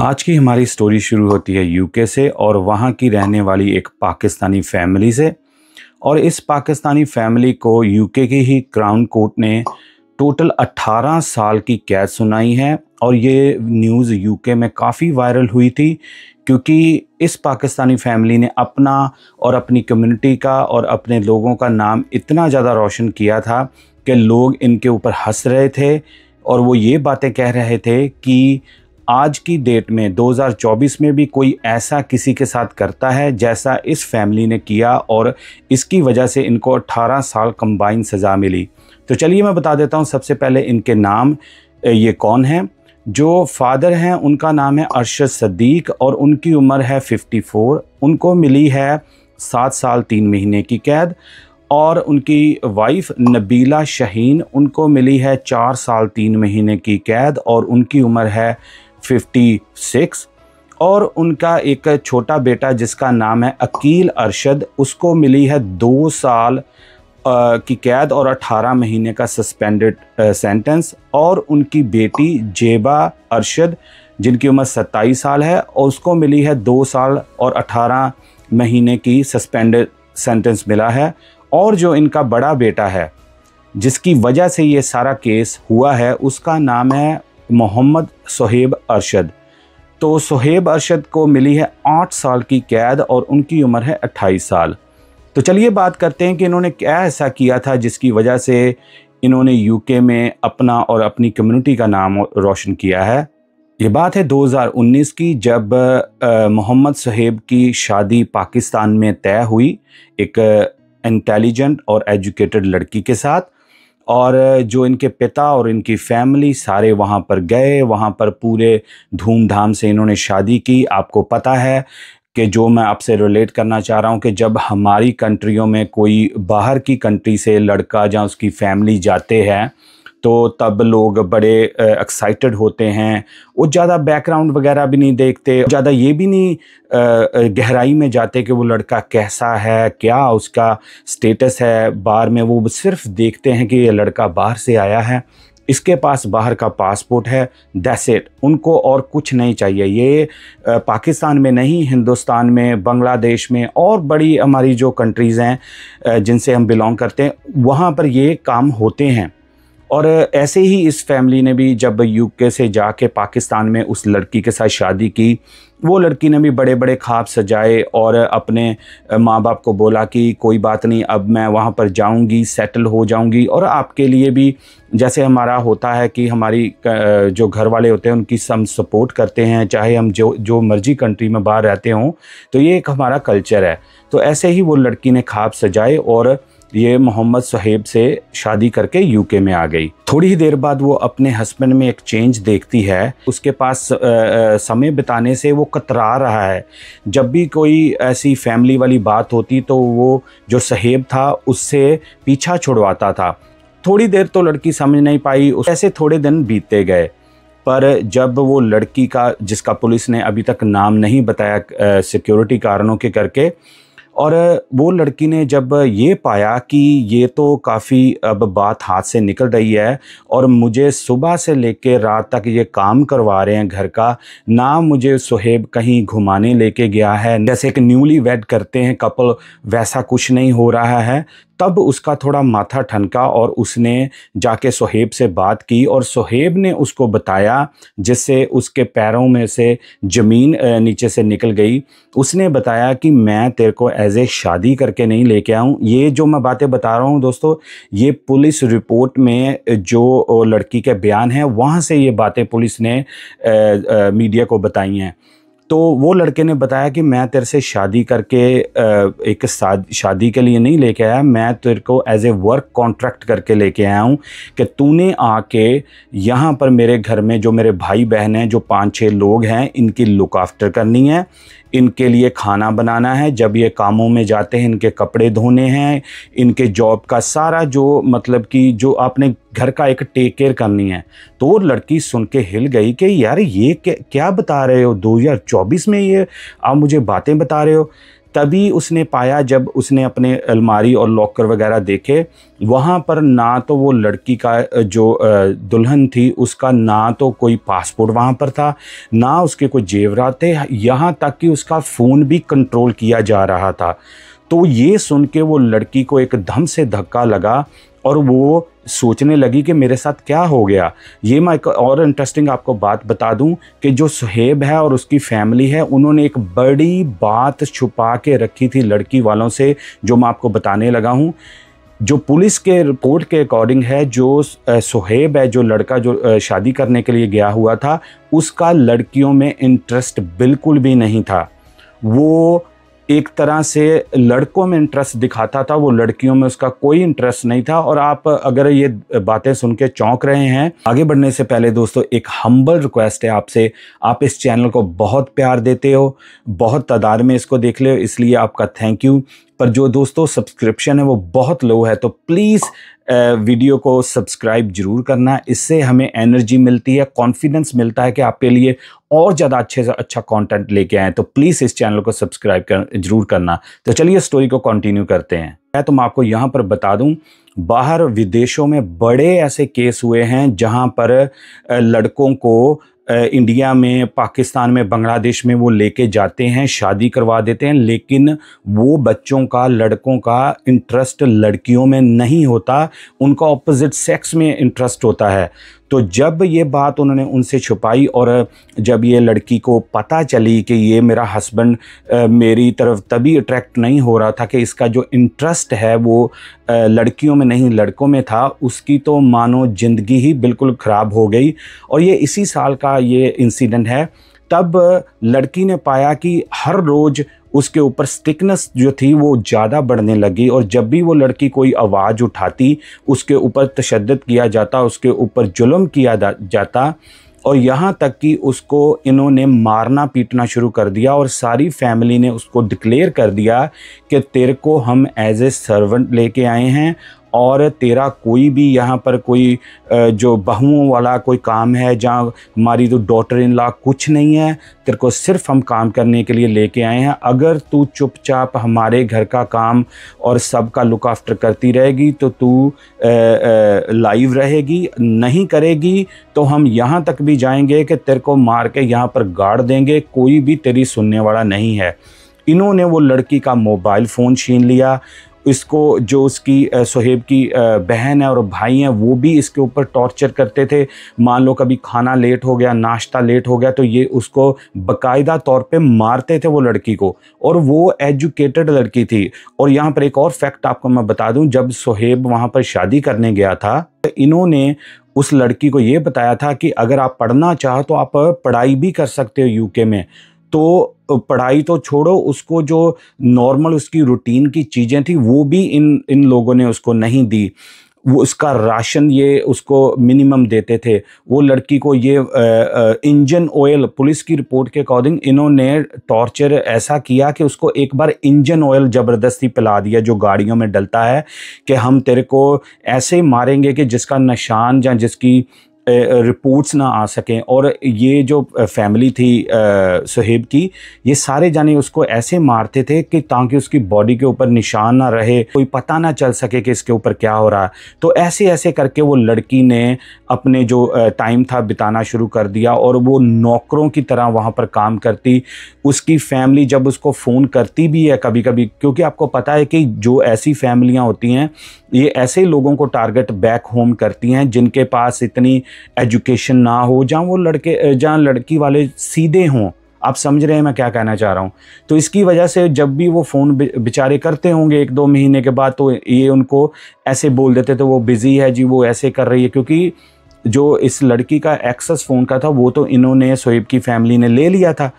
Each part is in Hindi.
आज की हमारी स्टोरी शुरू होती है यूके से और वहाँ की रहने वाली एक पाकिस्तानी फैमिली से और इस पाकिस्तानी फैमिली को यूके के ही क्राउन कोर्ट ने टोटल 18 साल की कैद सुनाई है और ये न्यूज़ यूके में काफ़ी वायरल हुई थी क्योंकि इस पाकिस्तानी फैमिली ने अपना और अपनी कम्युनिटी का और अपने लोगों का नाम इतना ज़्यादा रोशन किया था कि लोग इनके ऊपर हंस रहे थे और वो ये बातें कह रहे थे कि आज की डेट में 2024 में भी कोई ऐसा किसी के साथ करता है जैसा इस फैमिली ने किया और इसकी वजह से इनको 18 साल कम्बाइन सज़ा मिली तो चलिए मैं बता देता हूँ सबसे पहले इनके नाम ये कौन हैं जो फादर हैं उनका नाम है अरशद सदीक और उनकी उम्र है 54 उनको मिली है सात साल तीन महीने की कैद और उनकी वाइफ नबीला शहीन उनको मिली है चार साल तीन महीने की कैद और उनकी उम्र है 56 और उनका एक छोटा बेटा जिसका नाम है अकील अरशद उसको मिली है दो साल की कैद और 18 महीने का सस्पेंडेड सेंटेंस और उनकी बेटी जेबा अरशद जिनकी उम्र 27 साल है और उसको मिली है दो साल और 18 महीने की सस्पेंडेड सेंटेंस मिला है और जो इनका बड़ा बेटा है जिसकी वजह से ये सारा केस हुआ है उसका नाम है मोहम्मद सोहेब अरशद तो सोहेब अरशद को मिली है आठ साल की कैद और उनकी उम्र है अट्ठाईस साल तो चलिए बात करते हैं कि इन्होंने क्या ऐसा किया था जिसकी वजह से इन्होंने यूके में अपना और अपनी कम्युनिटी का नाम रोशन किया है ये बात है 2019 की जब मोहम्मद सहेब की शादी पाकिस्तान में तय हुई एक इंटेलिजेंट और एजुकेटेड लड़की के साथ और जो इनके पिता और इनकी फैमिली सारे वहाँ पर गए वहाँ पर पूरे धूमधाम से इन्होंने शादी की आपको पता है कि जो मैं आपसे रिलेट करना चाह रहा हूँ कि जब हमारी कंट्रियों में कोई बाहर की कंट्री से लड़का या उसकी फैमिली जाते हैं तो तब लोग बड़े एक्साइटेड होते हैं वो ज़्यादा बैकग्राउंड वगैरह भी नहीं देखते ज़्यादा ये भी नहीं गहराई में जाते कि वो लड़का कैसा है क्या उसका स्टेटस है बार में वो सिर्फ देखते हैं कि ये लड़का बाहर से आया है इसके पास बाहर का पासपोर्ट है दैसेट उनको और कुछ नहीं चाहिए ये पाकिस्तान में नहीं हिंदुस्तान में बांग्लादेश में और बड़ी हमारी जो कंट्रीज़ हैं जिनसे हम बिलोंग करते हैं वहाँ पर ये काम होते हैं और ऐसे ही इस फैमिली ने भी जब यूके से जाके पाकिस्तान में उस लड़की के साथ शादी की वो लड़की ने भी बड़े बड़े ख्वाब सजाए और अपने माँ बाप को बोला कि कोई बात नहीं अब मैं वहाँ पर जाऊँगी सेटल हो जाऊँगी और आपके लिए भी जैसे हमारा होता है कि हमारी जो घर वाले होते हैं उनकी हम सपोर्ट करते हैं चाहे हम जो जो मर्जी कंट्री में बाहर रहते हों तो ये एक हमारा कल्चर है तो ऐसे ही वो लड़की ने ख्वाब सजाए और ये मोहम्मद सहेब से शादी करके यूके में आ गई थोड़ी ही देर बाद वो अपने हस्बैंड में एक चेंज देखती है उसके पास समय बिताने से वो कतरा रहा है जब भी कोई ऐसी फैमिली वाली बात होती तो वो जो सहेब था उससे पीछा छुड़वाता था थोड़ी देर तो लड़की समझ नहीं पाई ऐसे थोड़े दिन बीतते गए पर जब वो लड़की का जिसका पुलिस ने अभी तक नाम नहीं बताया सिक्योरिटी कारणों के करके और वो लड़की ने जब ये पाया कि ये तो काफ़ी अब बात हाथ से निकल रही है और मुझे सुबह से लेके रात तक ये काम करवा रहे हैं घर का ना मुझे सुहेब कहीं घुमाने लेके गया है जैसे एक न्यूली वेड करते हैं कपल वैसा कुछ नहीं हो रहा है तब उसका थोड़ा माथा ठनका और उसने जाके सोहेब से बात की और सोहेब ने उसको बताया जिससे उसके पैरों में से ज़मीन नीचे से निकल गई उसने बताया कि मैं तेरे को एज ए शादी करके नहीं लेके आऊँ ये जो मैं बातें बता रहा हूँ दोस्तों ये पुलिस रिपोर्ट में जो लड़की के बयान है वहाँ से ये बातें पुलिस ने मीडिया को बताई हैं तो वो लड़के ने बताया कि मैं तेरे से शादी करके एक शादी के लिए नहीं लेके आया मैं तेरे को एज ए वर्क कॉन्ट्रैक्ट करके लेके आया हूँ कि तूने आके यहाँ पर मेरे घर में जो मेरे भाई बहन हैं जो पाँच छः लोग हैं इनकी लुक आफ्टर करनी है इनके लिए खाना बनाना है जब ये कामों में जाते हैं इनके कपड़े धोने हैं इनके जॉब का सारा जो मतलब कि जो आपने घर का एक टेक केयर करनी है तो लड़की सुन के हिल गई कि यार ये क्या, क्या बता रहे हो 2024 में ये आप मुझे बातें बता रहे हो तभी उसने पाया जब उसने अपने अलमारी और लॉकर वगैरह देखे वहाँ पर ना तो वो लड़की का जो दुल्हन थी उसका ना तो कोई पासपोर्ट वहाँ पर था ना उसके कोई जेवरात थे यहाँ तक कि उसका फ़ोन भी कंट्रोल किया जा रहा था तो ये सुन के वो लड़की को एकदम से धक्का लगा और वो सोचने लगी कि मेरे साथ क्या हो गया ये मैं एक और इंटरेस्टिंग आपको बात बता दूं कि जो सुहेब है और उसकी फैमिली है उन्होंने एक बड़ी बात छुपा के रखी थी लड़की वालों से जो मैं आपको बताने लगा हूँ जो पुलिस के रिपोर्ट के अकॉर्डिंग है जो सुहेब है जो लड़का जो शादी करने के लिए गया हुआ था उसका लड़कियों में इंटरेस्ट बिल्कुल भी नहीं था वो एक तरह से लड़कों में इंटरेस्ट दिखाता था वो लड़कियों में उसका कोई इंटरेस्ट नहीं था और आप अगर ये बातें सुन के चौंक रहे हैं आगे बढ़ने से पहले दोस्तों एक हम्बल रिक्वेस्ट है आपसे आप इस चैनल को बहुत प्यार देते हो बहुत तादाद में इसको देख ले इसलिए आपका थैंक यू पर जो दोस्तों सब्सक्रिप्शन है वो बहुत लो है तो प्लीज़ वीडियो को सब्सक्राइब जरूर करना इससे हमें एनर्जी मिलती है कॉन्फिडेंस मिलता है कि आपके लिए और ज़्यादा अच्छे से अच्छा कंटेंट लेके आए तो प्लीज़ इस चैनल को सब्सक्राइब कर जरूर करना तो चलिए स्टोरी को कंटिन्यू करते हैं मैं तुम आपको यहाँ पर बता दूँ बाहर विदेशों में बड़े ऐसे केस हुए हैं जहाँ पर लड़कों को इंडिया में पाकिस्तान में बांग्लादेश में वो लेके जाते हैं शादी करवा देते हैं लेकिन वो बच्चों का लड़कों का इंटरेस्ट लड़कियों में नहीं होता उनका ऑपोजिट सेक्स में इंटरेस्ट होता है तो जब ये बात उन्होंने उनसे छुपाई और जब ये लड़की को पता चली कि ये मेरा हस्बैंड मेरी तरफ तभी अट्रैक्ट नहीं हो रहा था कि इसका जो इंटरेस्ट है वो लड़कियों में नहीं लड़कों में था उसकी तो मानो ज़िंदगी ही बिल्कुल ख़राब हो गई और ये इसी साल का ये इंसिडेंट है तब लड़की ने पाया कि हर रोज़ उसके ऊपर स्टिकनेस जो थी वो ज़्यादा बढ़ने लगी और जब भी वो लड़की कोई आवाज़ उठाती उसके ऊपर तशद किया जाता उसके ऊपर जुल्म किया जाता और यहाँ तक कि उसको इन्होंने मारना पीटना शुरू कर दिया और सारी फैमिली ने उसको डिक्लेयर कर दिया कि तेरे को हम एज ए सर्वेंट लेके आए हैं और तेरा कोई भी यहाँ पर कोई जो बहुओं वाला कोई काम है जहाँ हमारी तो डॉटर इन ला कुछ नहीं है तेरे को सिर्फ हम काम करने के लिए लेके आए हैं अगर तू चुपचाप हमारे घर का काम और सब का लुक आफ्टर करती रहेगी तो तू लाइव रहेगी नहीं करेगी तो हम यहाँ तक भी जाएंगे कि तेरे को मार के यहाँ पर गाड़ देंगे कोई भी तेरी सुनने वाला नहीं है इन्होंने वो लड़की का मोबाइल फ़ोन छीन लिया इसको जो उसकी सुहेब की बहन है और भाई हैं वो भी इसके ऊपर टॉर्चर करते थे मान लो कभी खाना लेट हो गया नाश्ता लेट हो गया तो ये उसको बाकायदा तौर पे मारते थे वो लड़की को और वो एजुकेटेड लड़की थी और यहाँ पर एक और फैक्ट आपको मैं बता दूँ जब सोहेब वहाँ पर शादी करने गया था तो इन्होंने उस लड़की को ये बताया था कि अगर आप पढ़ना चाहो तो आप पढ़ाई भी कर सकते हो यूके में तो पढ़ाई तो छोड़ो उसको जो नॉर्मल उसकी रूटीन की चीज़ें थी वो भी इन इन लोगों ने उसको नहीं दी वो उसका राशन ये उसको मिनिमम देते थे वो लड़की को ये इंजन ऑयल पुलिस की रिपोर्ट के अकॉर्डिंग इन्होंने टॉर्चर ऐसा किया कि उसको एक बार इंजन ऑयल ज़बरदस्ती पिला दिया जो गाड़ियों में डलता है कि हम तेरे को ऐसे मारेंगे कि जिसका निशान या जिसकी रिपोर्ट्स ना आ सकें और ये जो फैमिली थी सहेब की ये सारे जाने उसको ऐसे मारते थे कि ताकि उसकी बॉडी के ऊपर निशान ना रहे कोई पता ना चल सके कि इसके ऊपर क्या हो रहा है तो ऐसे ऐसे करके वो लड़की ने अपने जो टाइम था बिताना शुरू कर दिया और वो नौकरों की तरह वहाँ पर काम करती उसकी फैमिली जब उसको फ़ोन करती भी है कभी कभी क्योंकि आपको पता है कि जो ऐसी फैमिलियाँ होती हैं ये ऐसे लोगों को टारगेट बैक होम करती हैं जिनके पास इतनी एजुकेशन ना हो जहाँ वो लड़के जहाँ लड़की वाले सीधे हों आप समझ रहे हैं मैं क्या कहना चाह रहा हूँ तो इसकी वजह से जब भी वो फ़ोन बेचारे करते होंगे एक दो महीने के बाद तो ये उनको ऐसे बोल देते थे तो वो बिज़ी है जी वो ऐसे कर रही है क्योंकि जो इस लड़की का एक्सेस फ़ोन का था वो तो इन्होंने शोएब की फैमिली ने ले लिया था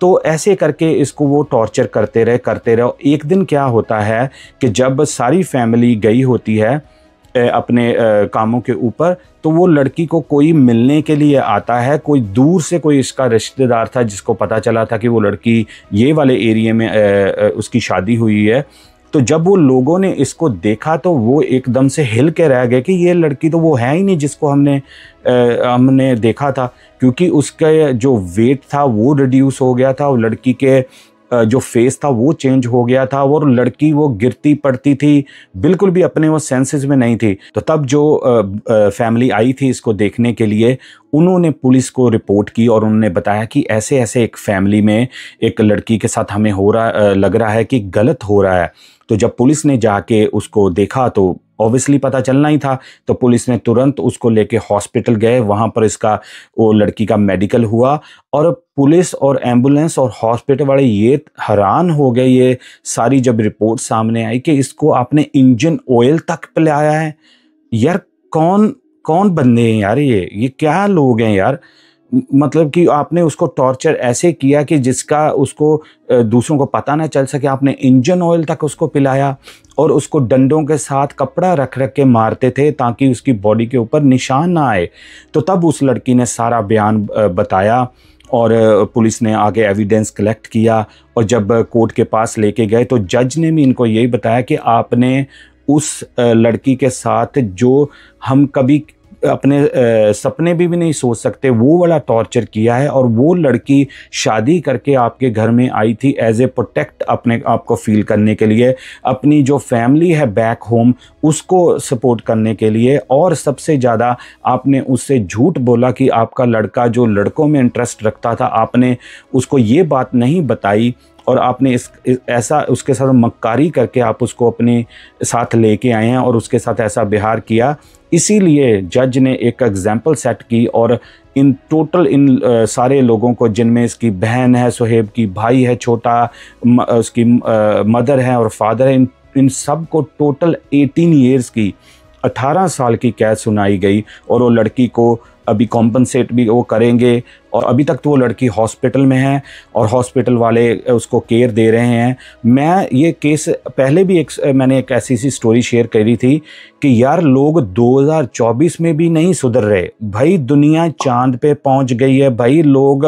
तो ऐसे करके इसको वो टॉर्चर करते रहे करते रहे एक दिन क्या होता है कि जब सारी फैमिली गई होती है अपने कामों के ऊपर तो वो लड़की को कोई मिलने के लिए आता है कोई दूर से कोई इसका रिश्तेदार था जिसको पता चला था कि वो लड़की ये वाले एरिए में उसकी शादी हुई है तो जब वो लोगों ने इसको देखा तो वो एकदम से हिल के रह गए कि ये लड़की तो वो है ही नहीं जिसको हमने आ, हमने देखा था क्योंकि उसका जो वेट था वो रिड्यूस हो गया था और लड़की के जो फेस था वो चेंज हो गया था और लड़की वो गिरती पड़ती थी बिल्कुल भी अपने वो सेंसेस में नहीं थी तो तब जो फैमिली आई थी इसको देखने के लिए उन्होंने पुलिस को रिपोर्ट की और उन्होंने बताया कि ऐसे ऐसे एक फैमिली में एक लड़की के साथ हमें हो रहा लग रहा है कि गलत हो रहा है तो जब पुलिस ने जाके उसको देखा तो ऑब्वियसली पता चलना ही था तो पुलिस ने तुरंत उसको लेके हॉस्पिटल गए वहाँ पर इसका वो लड़की का मेडिकल हुआ और पुलिस और एम्बुलेंस और हॉस्पिटल वाले ये हैरान हो गए ये सारी जब रिपोर्ट सामने आई कि इसको आपने इंजन ऑयल तक पिलाया है यार कौन कौन बंदे हैं यार ये ये क्या लोग हैं यार मतलब कि आपने उसको टॉर्चर ऐसे किया कि जिसका उसको दूसरों को पता ना चल सके आपने इंजन ऑयल तक उसको पिलाया और उसको डंडों के साथ कपड़ा रख रख के मारते थे ताकि उसकी बॉडी के ऊपर निशान ना आए तो तब उस लड़की ने सारा बयान बताया और पुलिस ने आगे एविडेंस कलेक्ट किया और जब कोर्ट के पास लेके गए तो जज ने भी इनको यही बताया कि आपने उस लड़की के साथ जो हम कभी अपने सपने भी, भी नहीं सोच सकते वो वाला टॉर्चर किया है और वो लड़की शादी करके आपके घर में आई थी एज ए प्रोटेक्ट अपने आप को फील करने के लिए अपनी जो फैमिली है बैक होम उसको सपोर्ट करने के लिए और सबसे ज़्यादा आपने उससे झूठ बोला कि आपका लड़का जो लड़कों में इंटरेस्ट रखता था आपने उसको ये बात नहीं बताई और आपने इस, ऐसा उसके साथ मक्कारी करके आप उसको अपने साथ लेके आए हैं और उसके साथ ऐसा बिहार किया इसीलिए जज ने एक एग्जाम्पल सेट की और इन टोटल इन आ, सारे लोगों को जिनमें इसकी बहन है सोहेब की भाई है छोटा म, उसकी आ, मदर है और फादर है इन इन सब को टोटल 18 ईयर्स की 18 साल की कैद सुनाई गई और वो लड़की को अभी कॉम्पनसेट भी वो करेंगे और अभी तक तो वो लड़की हॉस्पिटल में है और हॉस्पिटल वाले उसको केयर दे रहे हैं मैं ये केस पहले भी एक मैंने एक ऐसी सी स्टोरी शेयर करी थी कि यार लोग 2024 में भी नहीं सुधर रहे भाई दुनिया चांद पे पहुंच गई है भाई लोग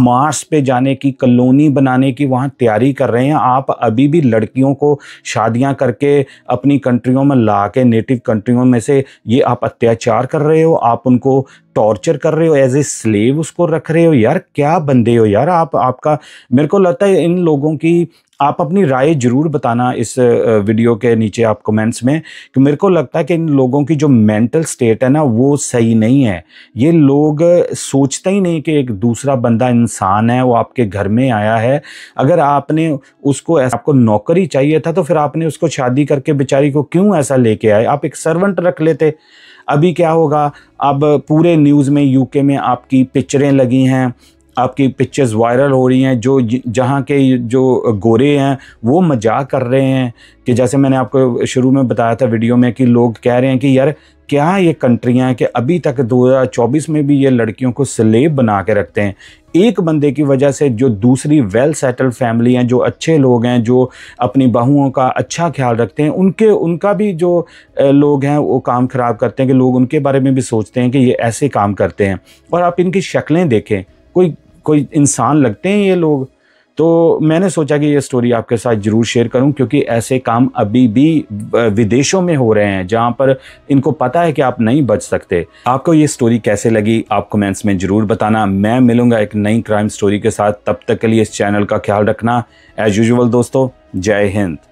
मार्स पे जाने की कलोनी बनाने की वहाँ तैयारी कर रहे हैं आप अभी भी लड़कियों को शादियाँ करके अपनी कंट्रियों में ला के नेटिव कंट्रियों में से ये आप अत्याचार कर रहे हो आप उनको टॉर्चर कर रहे हो एज ए स्लेव उसको रख रख रहे हो यार क्या बंदे हो यार आप आपका मेरे को लगता है इन लोगों की आप अपनी राय जरूर बताना इस वीडियो के नीचे आप कमेंट्स में कि मेरे को लगता है कि इन लोगों की जो मेंटल स्टेट है ना वो सही नहीं है ये लोग सोचते ही नहीं कि एक दूसरा बंदा इंसान है वो आपके घर में आया है अगर आपने उसको आपको नौकरी चाहिए था तो फिर आपने उसको शादी करके बेचारी को क्यों ऐसा लेके आए आप एक सर्वेंट रख लेते अभी क्या होगा अब पूरे न्यूज़ में यूके में आपकी पिक्चरें लगी हैं आपकी पिक्चर्स वायरल हो रही हैं जो जहाँ के जो गोरे हैं वो मजाक कर रहे हैं कि जैसे मैंने आपको शुरू में बताया था वीडियो में कि लोग कह रहे हैं कि यार क्या ये कंट्रियाँ हैं कि अभी तक 2024 में भी ये लड़कियों को स्लेब बना के रखते हैं एक बंदे की वजह से जो दूसरी वेल सेटल्ड फैमिली हैं जो अच्छे लोग हैं जो अपनी बहुओं का अच्छा ख्याल रखते हैं उनके उनका भी जो लोग हैं वो काम ख़राब करते हैं कि लोग उनके बारे में भी सोचते हैं कि ये ऐसे काम करते हैं और आप इनकी शक्लें देखें कोई कोई इंसान लगते हैं ये लोग तो मैंने सोचा कि ये स्टोरी आपके साथ ज़रूर शेयर करूं क्योंकि ऐसे काम अभी भी विदेशों में हो रहे हैं जहां पर इनको पता है कि आप नहीं बच सकते आपको ये स्टोरी कैसे लगी आप कमेंट्स में ज़रूर बताना मैं मिलूंगा एक नई क्राइम स्टोरी के साथ तब तक के लिए इस चैनल का ख्याल रखना एज यूजल दोस्तों जय हिंद